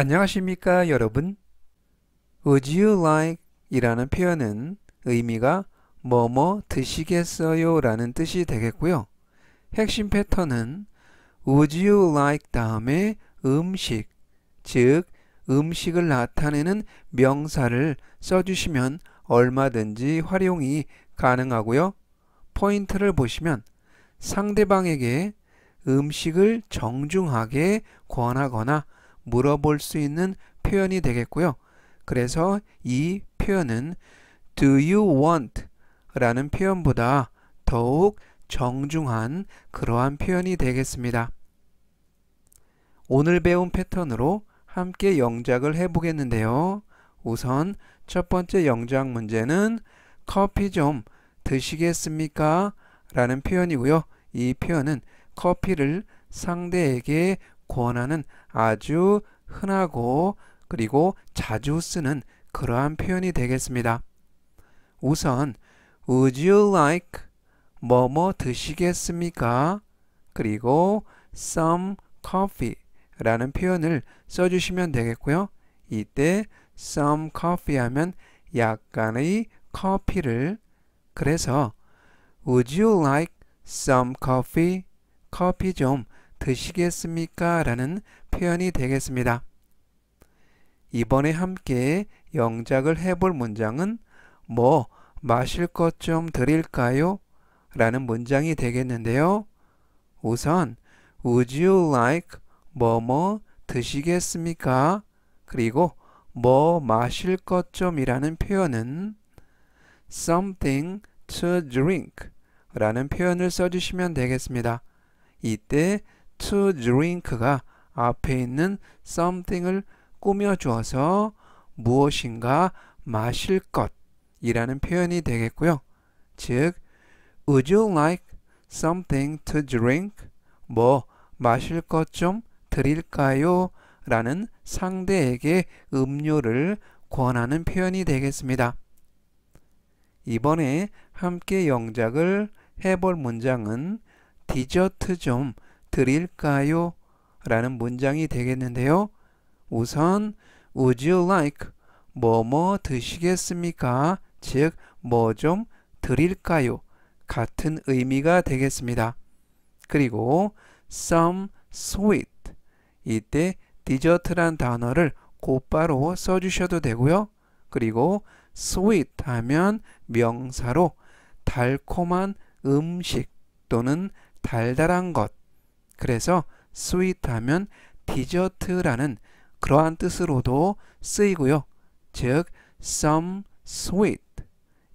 안녕하십니까 여러분. Would you like 이라는 표현은 의미가 뭐뭐 드시겠어요 라는 뜻이 되겠고요. 핵심 패턴은 Would you like 다음에 음식, 즉 음식을 나타내는 명사를 써주시면 얼마든지 활용이 가능하고요. 포인트를 보시면 상대방에게 음식을 정중하게 권하거나 물어볼 수 있는 표현이 되겠고요. 그래서 이 표현은 Do you want? 라는 표현보다 더욱 정중한 그러한 표현이 되겠습니다. 오늘 배운 패턴으로 함께 영작을 해보겠는데요. 우선 첫 번째 영작 문제는 커피 좀 드시겠습니까? 라는 표현이고요. 이 표현은 커피를 상대에게 권하는 아주 흔하고 그리고 자주 쓰는 그러한 표현이 되겠습니다. 우선 Would you like 뭐뭐 드시겠습니까? 그리고 some coffee 라는 표현을 써주시면 되겠고요. 이때 some coffee 하면 약간의 커피를 그래서 Would you like some coffee? 커피 좀 드시겠습니까? 라는 표현이 되겠습니다. 이번에 함께 영작을 해볼 문장은 뭐 마실 것 좀 드릴까요? 라는 문장이 되겠는데요. 우선 Would you like 뭐뭐 드시겠습니까? 그리고 뭐 마실 것 좀이라는 표현은 something to drink 라는 표현을 써주시면 되겠습니다. 이때 to drink가 앞에 있는 something을 꾸며주어서 무엇인가 마실 것이라는 표현이 되겠고요. 즉, Would you like something to drink? 뭐 마실 것 좀 드릴까요? 라는 상대에게 음료를 권하는 표현이 되겠습니다. 이번에 함께 영작을 해볼 문장은 디저트 좀 드릴까요? 라는 문장이 되겠는데요. 우선 Would you like 뭐 뭐 드시겠습니까? 즉, 뭐 좀 드릴까요? 같은 의미가 되겠습니다. 그리고 some sweet 이때 디저트란 단어를 곧바로 써주셔도 되고요. 그리고 sweet 하면 명사로 달콤한 음식 또는 달달한 것 그래서 스위트 하면 디저트라는 그러한 뜻으로도 쓰이고요. 즉 some sweet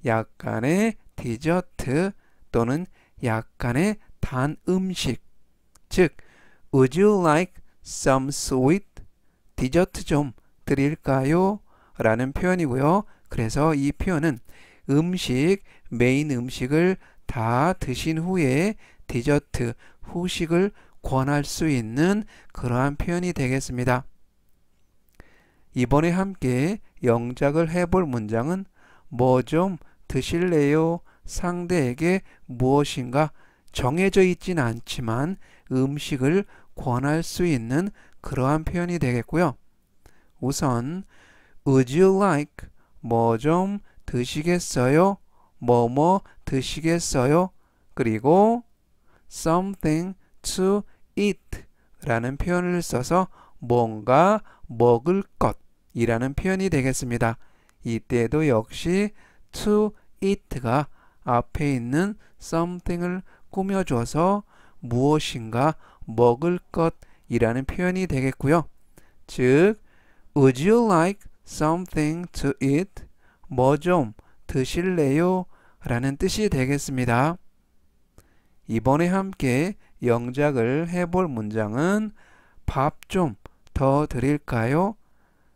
약간의 디저트 또는 약간의 단 음식 즉 Would you like some sweet? 디저트 좀 드릴까요? 라는 표현이고요. 그래서 이 표현은 음식, 메인 음식을 다 드신 후에 디저트, 후식을 권할 수 있는 그러한 표현이 되겠습니다. 이번에 함께 영작을 해볼 문장은 뭐 좀 드실래요? 상대에게 무엇인가 정해져 있진 않지만 음식을 권할 수 있는 그러한 표현이 되겠고요. 우선 Would you like? 뭐 좀 드시겠어요? 뭐뭐 뭐 드시겠어요? 그리고 something to eat라는 표현을 써서 뭔가 먹을 것이라는 표현이 되겠습니다. 이때도 역시 to eat가 앞에 있는 something을 꾸며줘서 무엇인가 먹을 것이라는 표현이 되겠고요. 즉, Would you like something to eat? 뭐 좀 드실래요? 라는 뜻이 되겠습니다. 이번에 함께 영작을 해볼 문장은 밥 좀 더 드릴까요?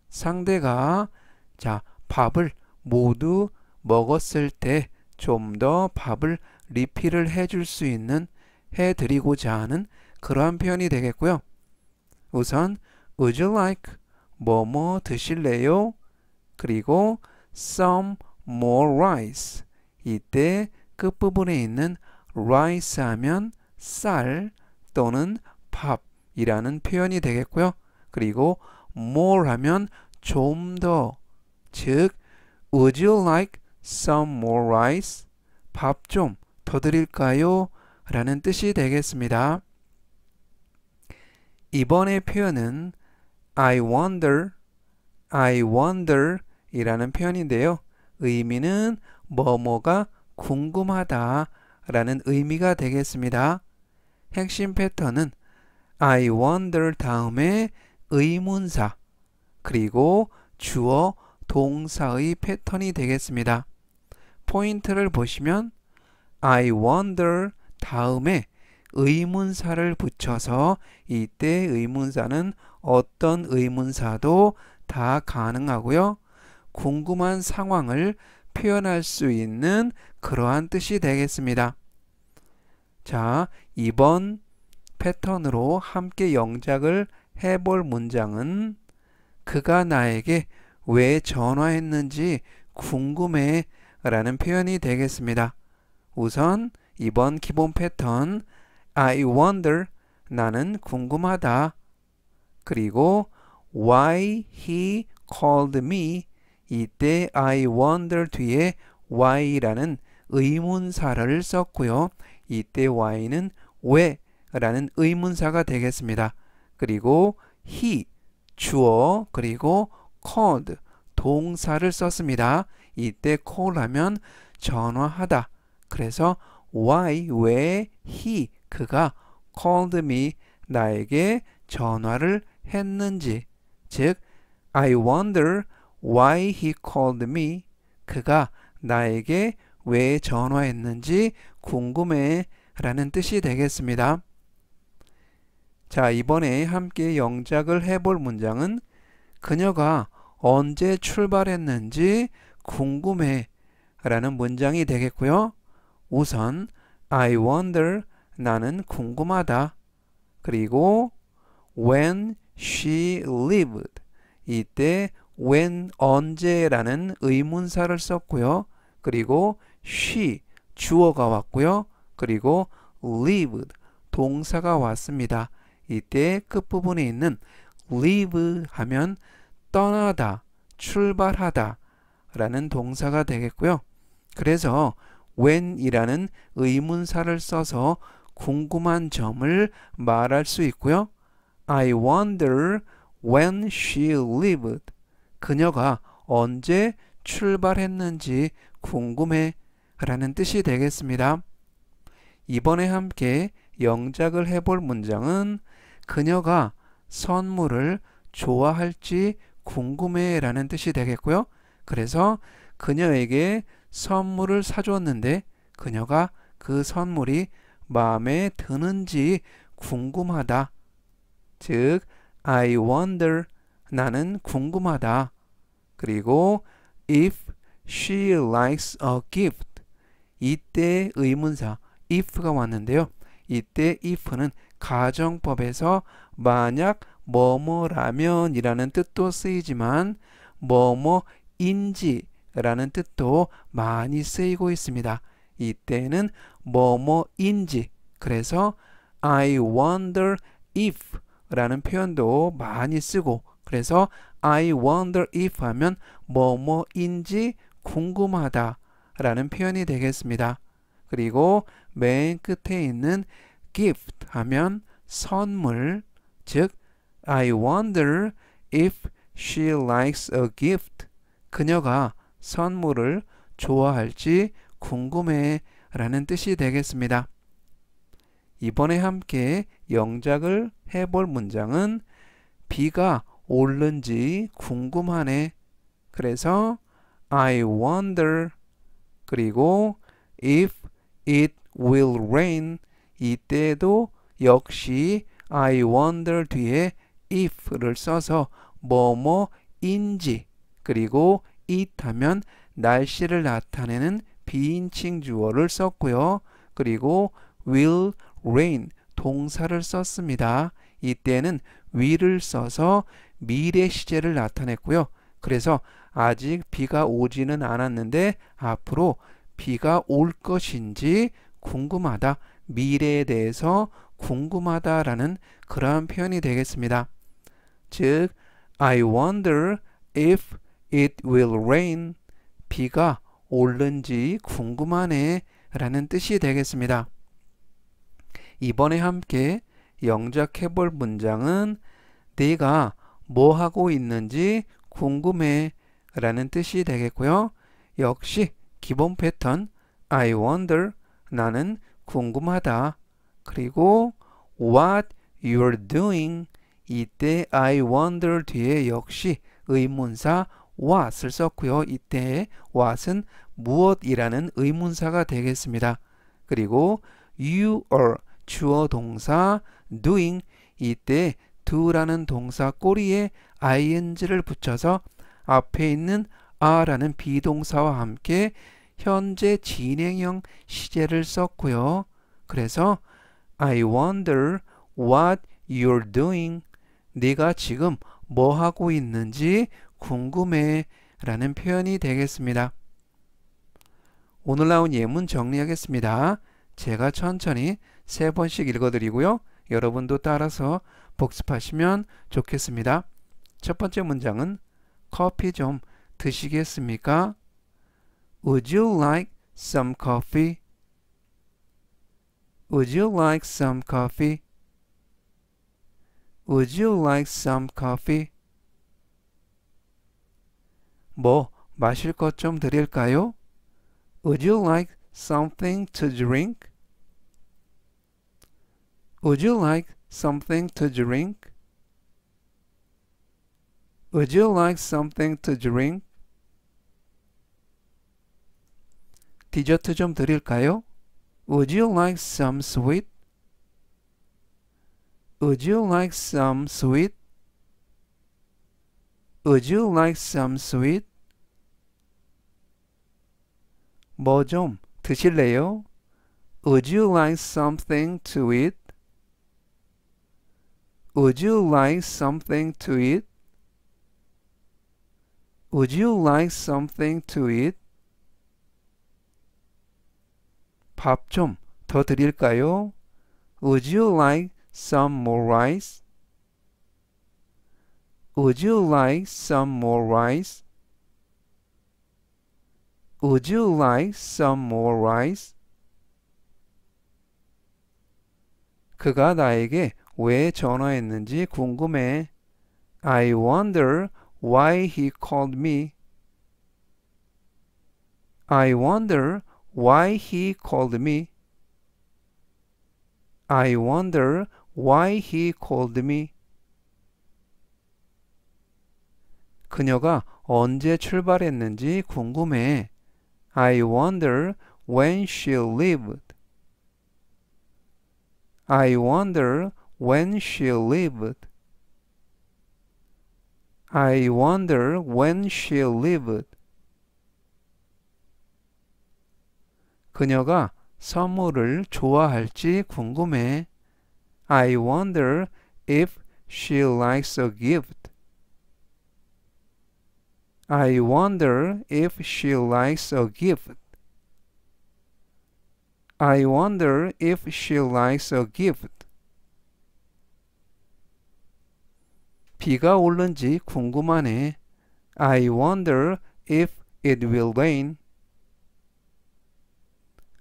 상대가 자 밥을 모두 먹었을 때 좀 더 밥을 리필을 해 줄 수 있는 해드리고자 하는 그러한 표현이 되겠고요. 우선 Would you like 뭐뭐 드실래요? 그리고 some more rice 이때 끝부분에 있는 rice 하면 쌀 또는 밥이라는 표현이 되겠고요. 그리고 more 하면 좀 더, 즉 Would you like some more rice? 밥 좀 더 드릴까요? 라는 뜻이 되겠습니다. 이번의 표현은 I wonder, I wonder 이라는 표현인데요. 의미는 뭐뭐가 궁금하다 라는 의미가 되겠습니다. 핵심 패턴은 I wonder 다음에 의문사 그리고 주어 동사의 패턴이 되겠습니다. 포인트를 보시면 I wonder 다음에 의문사를 붙여서 이때 의문사는 어떤 의문사도 다 가능하고요. 궁금한 상황을 표현할 수 있는 그러한 뜻이 되겠습니다. 자, 이번 패턴으로 함께 영작을 해 볼 문장은 그가 나에게 왜 전화했는지 궁금해 라는 표현이 되겠습니다. 우선 이번 기본 패턴 I wonder 나는 궁금하다. 그리고 why he called me 이때 I wonder 뒤에 why라는 의문사를 썼고요. 이때 y 는왜 라는 의문사가 되겠습니다. 그리고 he 주어 그리고 called 동사를 썼습니다. 이때 call 하면 전화하다. 그래서 why 왜 he 그가 called me 나에게 전화를 했는지 즉 I wonder why he called me 그가 나에게 왜 전화했는지 궁금해 라는 뜻이 되겠습니다. 자, 이번에 함께 영작을 해볼 문장은 그녀가 언제 출발했는지 궁금해 라는 문장이 되겠고요. 우선 I wonder 나는 궁금하다. 그리고 when she lived 이때 when 언제라는 의문사를 썼고요. 그리고 she 주어가 왔고요. 그리고 lived 동사가 왔습니다. 이때 끝부분에 있는 l e a v e 하면 떠나다, 출발하다 라는 동사가 되겠고요. 그래서 when이라는 의문사를 써서 궁금한 점을 말할 수 있고요. I wonder when she lived. 그녀가 언제 출발했는지 궁금해 라는 뜻이 되겠습니다. 이번에 함께 영작을 해볼 문장은 그녀가 선물을 좋아할지 궁금해 라는 뜻이 되겠고요. 그래서 그녀에게 선물을 사주는데 그녀가 그 선물이 마음에 드는지 궁금하다. 즉, I wonder. 나는 궁금하다. 그리고 if she likes a gift. 이때 의문사 if가 왔는데요. 이때 if는 가정법에서 만약 뭐뭐라면 이라는 뜻도 쓰이지만 뭐뭐인지 라는 뜻도 많이 쓰이고 있습니다. 이때는 뭐뭐인지 그래서 I wonder if 라는 표현도 많이 쓰고 그래서 I wonder if 하면 뭐뭐인지 궁금하다 라는 표현이 되겠습니다. 그리고 맨 끝에 있는 gift 하면 선물, 즉 I wonder if she likes a gift. 그녀가 선물을 좋아할지 궁금해 라는 뜻이 되겠습니다. 이번에 함께 영작을 해볼 문장은 비가 오른지 궁금하네. 그래서 I wonder 그리고 if it will rain 이때도 역시 I wonder 뒤에 if를 써서 뭐뭐인지 그리고 it 하면 날씨를 나타내는 비인칭 주어를 썼고요. 그리고 will rain 동사를 썼습니다. 이때는 will을 써서 미래 시제를 나타냈고요. 그래서 아직 비가 오지는 않았는데 앞으로 비가 올 것인지 궁금하다. 미래에 대해서 궁금하다라는 그러한 표현이 되겠습니다. 즉, I wonder if it will rain. 비가 오는지 궁금하네 라는 뜻이 되겠습니다. 이번에 함께 영작해 볼 문장은 네가 뭐 하고 있는지 궁금해 라는 뜻이 되겠고요. 역시 기본 패턴 I wonder 나는 궁금하다. 그리고 what you're doing 이때 I wonder 뒤에 역시 의문사 what을 썼고요. 이때 what은 무엇이라는 의문사가 되겠습니다. 그리고 you are 주어 동사 doing 이때 do라는 동사 꼬리에 ing를 붙여서 앞에 있는 아라는 비동사와 함께 현재 진행형 시제를 썼고요. 그래서 I wonder what you're doing. 네가 지금 뭐 하고 있는지 궁금해 라는 표현이 되겠습니다. 오늘 나온 예문 정리하겠습니다. 제가 천천히 세 번씩 읽어드리고요. 여러분도 따라서 복습하시면 좋겠습니다. 첫 번째 문장은 커피 좀 드시겠습니까? Would you like some coffee? Would you like some coffee? Would you like some coffee? 뭐 마실 것 좀 드릴까요? Would you like something to drink? Would you like something to drink? Would you like something to drink? 디저트 좀 드릴까요? Would you like some sweet? Would you like some sweet? Would you like some sweet? 뭐 좀 드실래요? Would you like something to eat? Would you like something to eat? Would you like something to eat? 밥 좀 더 드릴까요? Would you like some more rice? Would you like some more rice? Would you like some more rice? 그가 나에게 왜 전화했는지 궁금해. I wonder why he called me. I wonder why he called me. I wonder why he called me. 그녀가 언제 출발했는지 궁금해. I wonder when she lived. I wonder when she lived. I wonder when she'll leave 그녀가 선물을 좋아할지 궁금해. I wonder if she likes a gift. I wonder if she likes a gift. I wonder if she likes a gift. 비가 올는지 궁금하네. I wonder if it will rain.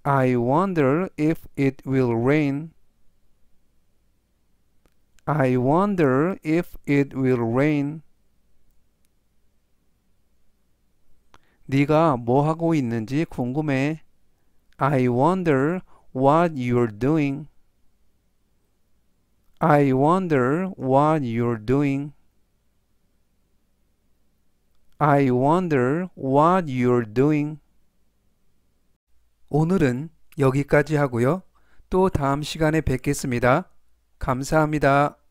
I wonder if it will rain. I wonder if it will rain. 네가 뭐 하고 있는지 궁금해. I wonder what you're doing. I wonder what you're doing. I wonder what you're doing. 오늘은 여기까지 하고요. 또 다음 시간에 뵙겠습니다. 감사합니다.